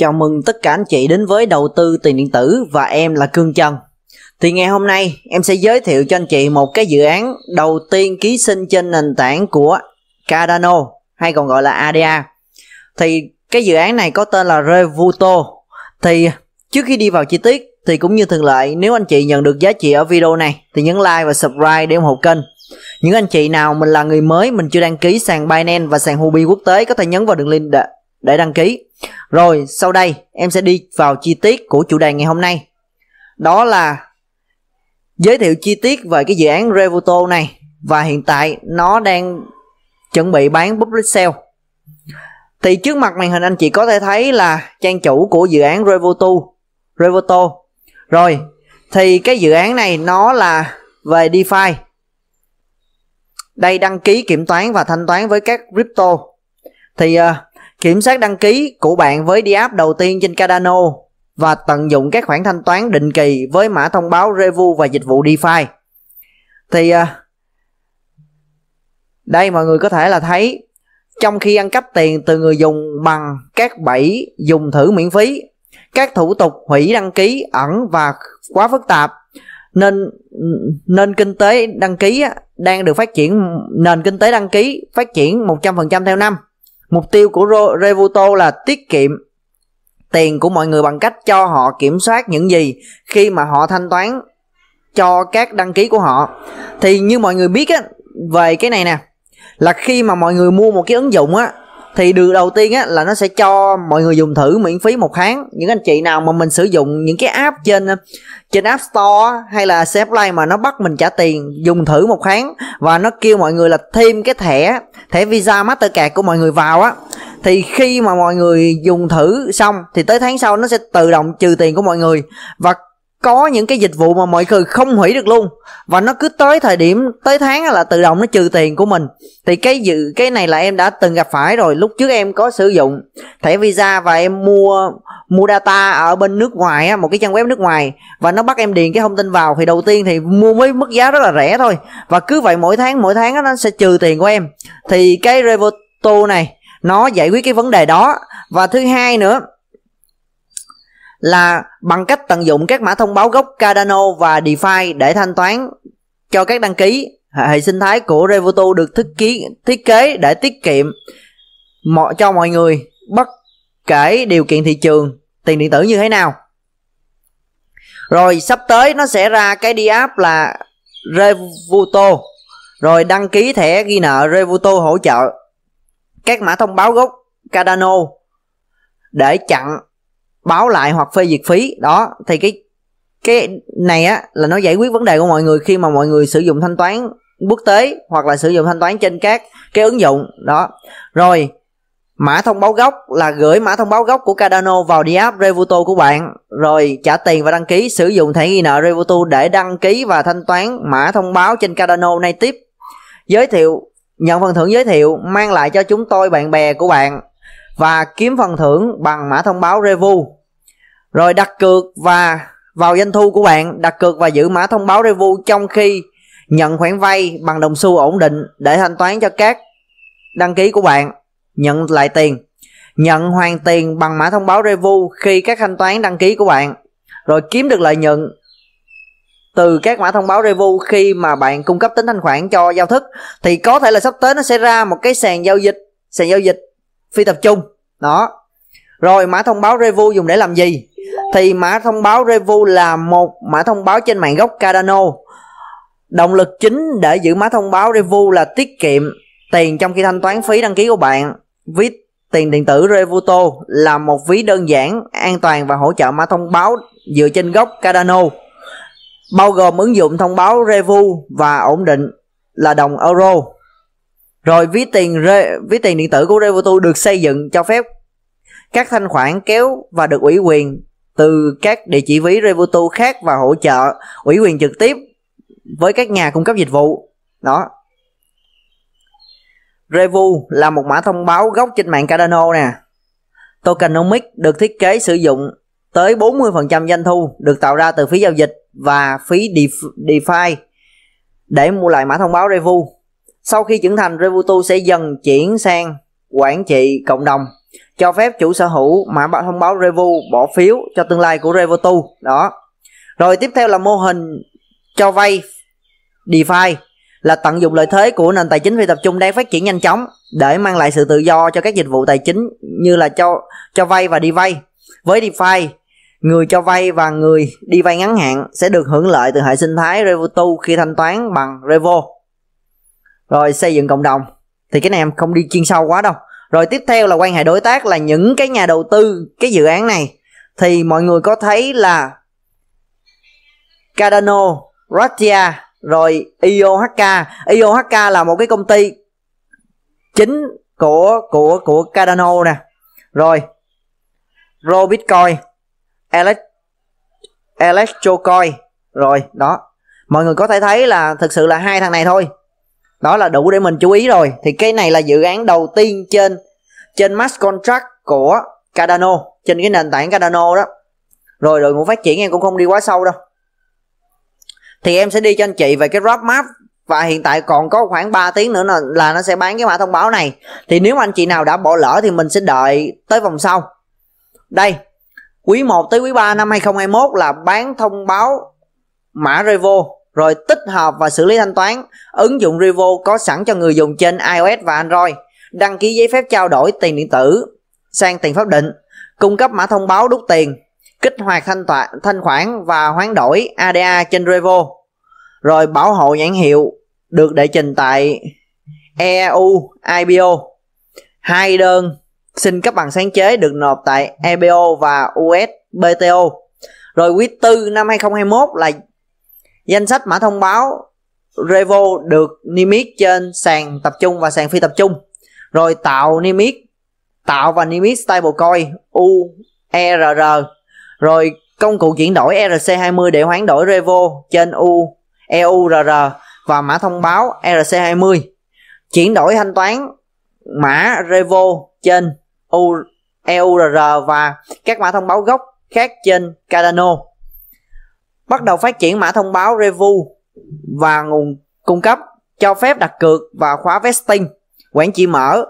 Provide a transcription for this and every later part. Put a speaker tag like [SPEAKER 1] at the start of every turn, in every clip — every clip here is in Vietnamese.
[SPEAKER 1] Chào mừng tất cả anh chị đến với đầu tư tiền điện tử và em là Cương Trần. Thì ngày hôm nay em sẽ giới thiệu cho anh chị một cái dự án đầu tiên ký sinh trên nền tảng của Cardano hay còn gọi là ADA. Thì cái dự án này có tên là Revuto. Thì trước khi đi vào chi tiết thì cũng như thường lệ nếu anh chị nhận được giá trị ở video này thì nhấn like và subscribe để ủng hộ kênh. Những anh chị nào mình là người mới mình chưa đăng ký sàn Binance và sàn Huobi quốc tế có thể nhấn vào đường link để để đăng ký. Rồi sau đây em sẽ đi vào chi tiết của chủ đề ngày hôm nay. Đó là giới thiệu chi tiết về cái dự án Revuto này và hiện tại nó đang chuẩn bị bán public sale. Thì trước mặt màn hình anh chị có thể thấy là trang chủ của dự án Revuto. Revuto. Rồi, thì cái dự án này nó là về DeFi. Đây đăng ký kiểm toán và thanh toán với các crypto. Thì uh, Kiểm soát đăng ký của bạn với đi app đầu tiên trên Cardano và tận dụng các khoản thanh toán định kỳ với mã thông báo Revu và dịch vụ DeFi. Thì à, đây mọi người có thể là thấy trong khi ăn cắp tiền từ người dùng bằng các bẫy dùng thử miễn phí, các thủ tục hủy đăng ký ẩn và quá phức tạp nên nên kinh tế đăng ký đang được phát triển nền kinh tế đăng ký phát triển 100% theo năm. Mục tiêu của Revuto là tiết kiệm tiền của mọi người bằng cách cho họ kiểm soát những gì khi mà họ thanh toán cho các đăng ký của họ. Thì như mọi người biết á, về cái này nè, là khi mà mọi người mua một cái ứng dụng á thì đường đầu tiên á là nó sẽ cho mọi người dùng thử miễn phí một tháng những anh chị nào mà mình sử dụng những cái app trên trên app store hay là xe play mà nó bắt mình trả tiền dùng thử một tháng và nó kêu mọi người là thêm cái thẻ thẻ visa mastercard của mọi người vào á thì khi mà mọi người dùng thử xong thì tới tháng sau nó sẽ tự động trừ tiền của mọi người và có những cái dịch vụ mà mọi người không hủy được luôn và nó cứ tới thời điểm tới tháng là tự động nó trừ tiền của mình thì cái dự cái này là em đã từng gặp phải rồi lúc trước em có sử dụng thẻ visa và em mua mua data ở bên nước ngoài á một cái trang web nước ngoài và nó bắt em điền cái thông tin vào thì đầu tiên thì mua với mức giá rất là rẻ thôi và cứ vậy mỗi tháng mỗi tháng nó sẽ trừ tiền của em thì cái revoto này nó giải quyết cái vấn đề đó và thứ hai nữa là bằng cách tận dụng các mã thông báo gốc Cardano và DeFi để thanh toán cho các đăng ký. Hệ sinh thái của Revoto được thiết kế thiết kế để tiết kiệm mọi cho mọi người bất kể điều kiện thị trường tiền điện tử như thế nào. Rồi sắp tới nó sẽ ra cái đi app là Revuto rồi đăng ký thẻ ghi nợ Revuto hỗ trợ các mã thông báo gốc Cardano để chặn báo lại hoặc phê duyệt phí đó thì cái cái này á là nó giải quyết vấn đề của mọi người khi mà mọi người sử dụng thanh toán quốc tế hoặc là sử dụng thanh toán trên các cái ứng dụng đó rồi mã thông báo gốc là gửi mã thông báo gốc của Cardano vào the app Revuto của bạn rồi trả tiền và đăng ký sử dụng thẻ ghi nợ Revuto để đăng ký và thanh toán mã thông báo trên Cardano tiếp giới thiệu nhận phần thưởng giới thiệu mang lại cho chúng tôi bạn bè của bạn và kiếm phần thưởng bằng mã thông báo Revu. Rồi đặt cược và vào doanh thu của bạn, đặt cược và giữ mã thông báo Revu trong khi nhận khoản vay bằng đồng xu ổn định để thanh toán cho các đăng ký của bạn, nhận lại tiền. Nhận hoàn tiền bằng mã thông báo Revu khi các thanh toán đăng ký của bạn, rồi kiếm được lợi nhuận từ các mã thông báo Revu khi mà bạn cung cấp tính thanh khoản cho giao thức thì có thể là sắp tới nó sẽ ra một cái sàn giao dịch sàn giao dịch phi tập trung đó rồi mã thông báo review dùng để làm gì thì mã thông báo review là một mã thông báo trên mạng gốc cardano động lực chính để giữ mã thông báo review là tiết kiệm tiền trong khi thanh toán phí đăng ký của bạn ví tiền điện tử revuto là một ví đơn giản an toàn và hỗ trợ mã thông báo dựa trên gốc cardano bao gồm ứng dụng thông báo revu và ổn định là đồng euro rồi ví tiền re, ví tiền điện tử của Revolut được xây dựng cho phép các thanh khoản kéo và được ủy quyền từ các địa chỉ ví Revolut khác và hỗ trợ ủy quyền trực tiếp với các nhà cung cấp dịch vụ. Đó. Revu là một mã thông báo gốc trên mạng Cardano nè. Tokenomics được thiết kế sử dụng tới 40% doanh thu được tạo ra từ phí giao dịch và phí DeFi để mua lại mã thông báo Revu sau khi trưởng thành, Revutu sẽ dần chuyển sang quản trị cộng đồng, cho phép chủ sở hữu mã báo thông báo Revu bỏ phiếu cho tương lai của Revutu. Đó. Rồi tiếp theo là mô hình cho vay DeFi là tận dụng lợi thế của nền tài chính phi tập trung đang phát triển nhanh chóng để mang lại sự tự do cho các dịch vụ tài chính như là cho cho vay và đi vay. Với DeFi, người cho vay và người đi vay ngắn hạn sẽ được hưởng lợi từ hệ sinh thái RevuTu khi thanh toán bằng Revo rồi xây dựng cộng đồng thì cái này em không đi chuyên sâu quá đâu rồi tiếp theo là quan hệ đối tác là những cái nhà đầu tư cái dự án này thì mọi người có thấy là Cardano, Ratia rồi IOHK IOHK là một cái công ty chính của của của Cardano nè rồi Ro Bitcoin Alex Electrocoin rồi đó mọi người có thể thấy là thực sự là hai thằng này thôi đó là đủ để mình chú ý rồi thì cái này là dự án đầu tiên trên trên mass contract của Cardano trên cái nền tảng Cardano đó rồi đội ngũ phát triển em cũng không đi quá sâu đâu thì em sẽ đi cho anh chị về cái roadmap và hiện tại còn có khoảng 3 tiếng nữa là, là nó sẽ bán cái mã thông báo này thì nếu mà anh chị nào đã bỏ lỡ thì mình sẽ đợi tới vòng sau đây quý 1 tới quý 3 năm 2021 là bán thông báo mã Revo rồi tích hợp và xử lý thanh toán. Ứng dụng Revo có sẵn cho người dùng trên iOS và Android. Đăng ký giấy phép trao đổi tiền điện tử sang tiền pháp định, cung cấp mã thông báo đút tiền, kích hoạt thanh toán thanh khoản và hoán đổi ADA trên Revo. Rồi bảo hộ nhãn hiệu được đệ trình tại EU IPO. Hai đơn xin cấp bằng sáng chế được nộp tại EBO và USBTO. Rồi quý tư năm 2021 là danh sách mã thông báo Revo được niêm yết trên sàn tập trung và sàn phi tập trung rồi tạo niêm yết tạo và niêm yết stablecoin UERR rồi công cụ chuyển đổi ERC20 để hoán đổi Revo trên U EURR và mã thông báo ERC20 chuyển đổi thanh toán mã Revo trên U EURR và các mã thông báo gốc khác trên Cardano bắt đầu phát triển mã thông báo Revu và nguồn cung cấp cho phép đặt cược và khóa vesting, quản trị mở,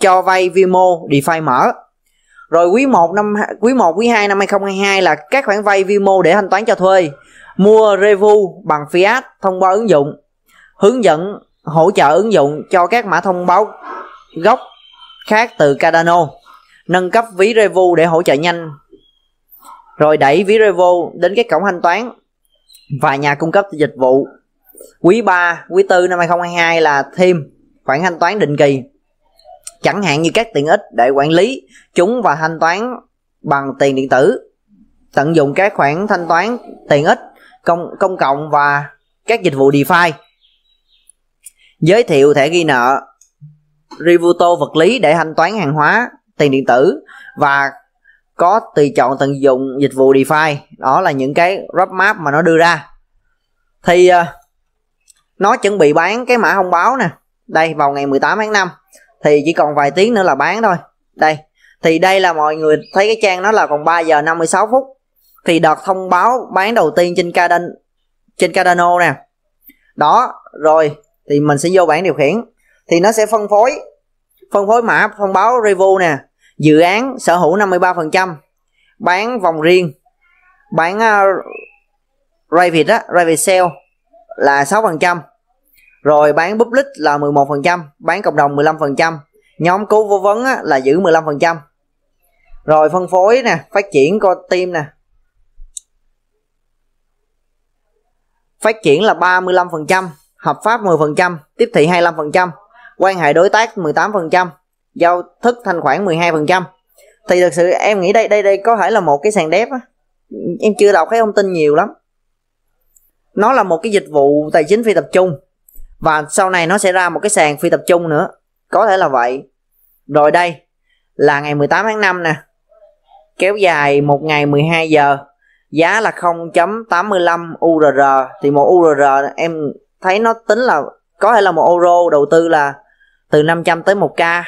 [SPEAKER 1] cho vay Vimo, DeFi mở. Rồi quý 1 năm quý 1 quý 2 năm 2022 là các khoản vay Vimo để thanh toán cho thuê, mua Revu bằng fiat thông qua ứng dụng, hướng dẫn hỗ trợ ứng dụng cho các mã thông báo gốc khác từ Cardano, nâng cấp ví Revu để hỗ trợ nhanh rồi đẩy ví Revo đến cái cổng thanh toán và nhà cung cấp dịch vụ quý 3, quý 4 năm 2022 là thêm khoản thanh toán định kỳ chẳng hạn như các tiện ích để quản lý chúng và thanh toán bằng tiền điện tử tận dụng các khoản thanh toán tiện ích công công cộng và các dịch vụ DeFi giới thiệu thẻ ghi nợ Rivuto vật lý để thanh toán hàng hóa tiền điện tử và có tùy chọn tận dụng dịch vụ DeFi đó là những cái roadmap mà nó đưa ra thì uh, nó chuẩn bị bán cái mã thông báo nè đây vào ngày 18 tháng 5 thì chỉ còn vài tiếng nữa là bán thôi đây thì đây là mọi người thấy cái trang nó là còn 3 giờ 56 phút thì đợt thông báo bán đầu tiên trên Cardano trên Cardano nè đó rồi thì mình sẽ vô bảng điều khiển thì nó sẽ phân phối phân phối mã thông báo review nè dự án sở hữu 53% bán vòng riêng bán uh, ờ, private á private sale là 6% rồi bán public là 11% bán cộng đồng 15% nhóm cố vô vấn á, là giữ 15% rồi phân phối nè phát triển co team nè phát triển là 35% hợp pháp 10% tiếp thị 25% quan hệ đối tác 18% giao thức thanh khoản 12% thì thực sự em nghĩ đây đây đây có thể là một cái sàn đép á em chưa đọc cái thông tin nhiều lắm nó là một cái dịch vụ tài chính phi tập trung và sau này nó sẽ ra một cái sàn phi tập trung nữa có thể là vậy rồi đây là ngày 18 tháng 5 nè kéo dài một ngày 12 giờ giá là 0.85 URR thì một URR em thấy nó tính là có thể là một euro đầu tư là từ 500 tới 1k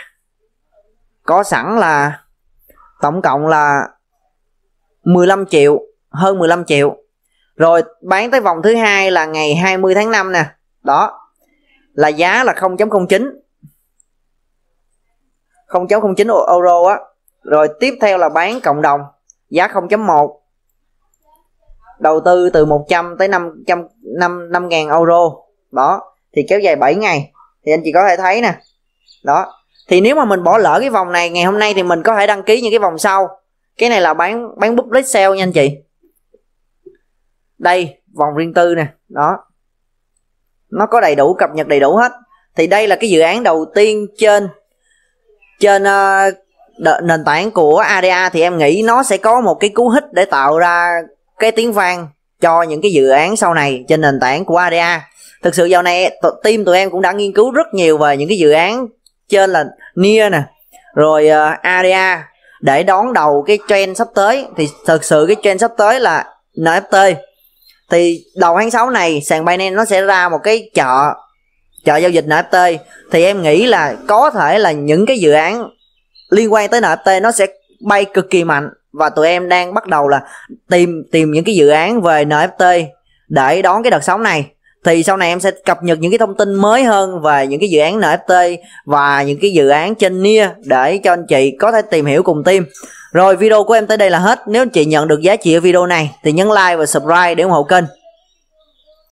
[SPEAKER 1] có sẵn là tổng cộng là 15 triệu hơn 15 triệu rồi bán tới vòng thứ hai là ngày 20 tháng 5 nè đó là giá là 0.09 0.09 euro á rồi tiếp theo là bán cộng đồng giá 0.1 đầu tư từ 100 tới 500 5 5 ngàn euro đó thì kéo dài 7 ngày thì anh chị có thể thấy nè đó thì nếu mà mình bỏ lỡ cái vòng này ngày hôm nay thì mình có thể đăng ký những cái vòng sau cái này là bán bán bút public sale nha anh chị đây vòng riêng tư nè đó nó có đầy đủ cập nhật đầy đủ hết thì đây là cái dự án đầu tiên trên trên uh, nền tảng của ADA thì em nghĩ nó sẽ có một cái cú hích để tạo ra cái tiếng vang cho những cái dự án sau này trên nền tảng của ADA thực sự dạo này t- team tụi em cũng đã nghiên cứu rất nhiều về những cái dự án trên là Nia nè rồi uh, ờ, area để đón đầu cái trend sắp tới thì thực sự cái trend sắp tới là NFT thì đầu tháng 6 này sàn Binance nó sẽ ra một cái chợ chợ giao dịch NFT thì em nghĩ là có thể là những cái dự án liên quan tới NFT nó sẽ bay cực kỳ mạnh và tụi em đang bắt đầu là tìm tìm những cái dự án về NFT để đón cái đợt sóng này thì sau này em sẽ cập nhật những cái thông tin mới hơn về những cái dự án NFT và những cái dự án trên NIA để cho anh chị có thể tìm hiểu cùng team. Rồi video của em tới đây là hết. Nếu anh chị nhận được giá trị ở video này thì nhấn like và subscribe để ủng hộ kênh.